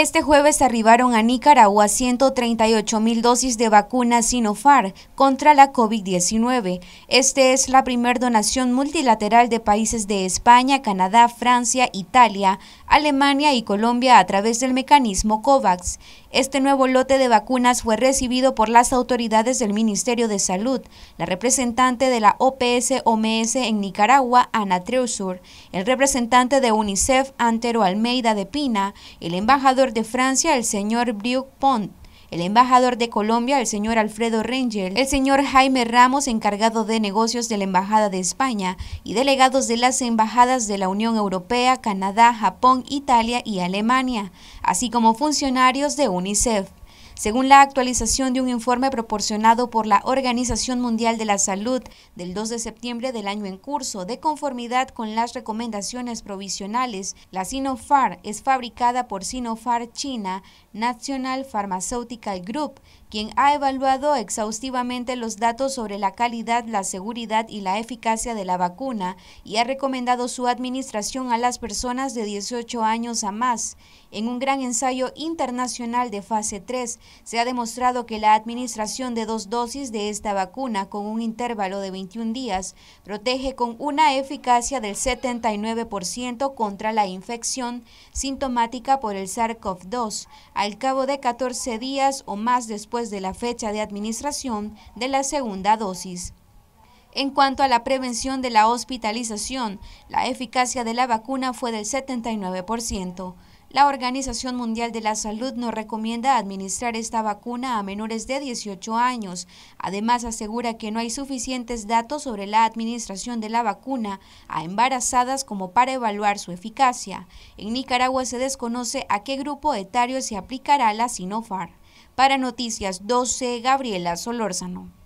Este jueves arribaron a Nicaragua 138 mil dosis de vacuna Sinopharm contra la COVID-19. Esta es la primera donación multilateral de países de España, Canadá, Francia, Italia, Alemania y Colombia a través del mecanismo COVAX. Este nuevo lote de vacunas fue recibido por las autoridades del Ministerio de Salud, la representante de la OPS-OMS en Nicaragua, Ana Treusur, el representante de UNICEF, Antero Almeida de Pina, el embajador de Francia, el señor Briuc Pont, el embajador de Colombia, el señor Alfredo Rangel, el señor Jaime Ramos, encargado de negocios de la Embajada de España, y delegados de las embajadas de la Unión Europea, Canadá, Japón, Italia y Alemania, así como funcionarios de UNICEF. Según la actualización de un informe proporcionado por la Organización Mundial de la Salud del 2 de septiembre del año en curso, de conformidad con las recomendaciones provisionales, la sinofar es fabricada por Sinopharm China National Pharmaceutical Group, quien ha evaluado exhaustivamente los datos sobre la calidad, la seguridad y la eficacia de la vacuna y ha recomendado su administración a las personas de 18 años a más en un gran ensayo internacional de fase 3 se ha demostrado que la administración de dos dosis de esta vacuna con un intervalo de 21 días protege con una eficacia del 79% contra la infección sintomática por el SARS-CoV-2 al cabo de 14 días o más después de la fecha de administración de la segunda dosis. En cuanto a la prevención de la hospitalización, la eficacia de la vacuna fue del 79%. La Organización Mundial de la Salud nos recomienda administrar esta vacuna a menores de 18 años. Además, asegura que no hay suficientes datos sobre la administración de la vacuna a embarazadas como para evaluar su eficacia. En Nicaragua se desconoce a qué grupo etario se aplicará la sinofar Para Noticias 12, Gabriela Solórzano.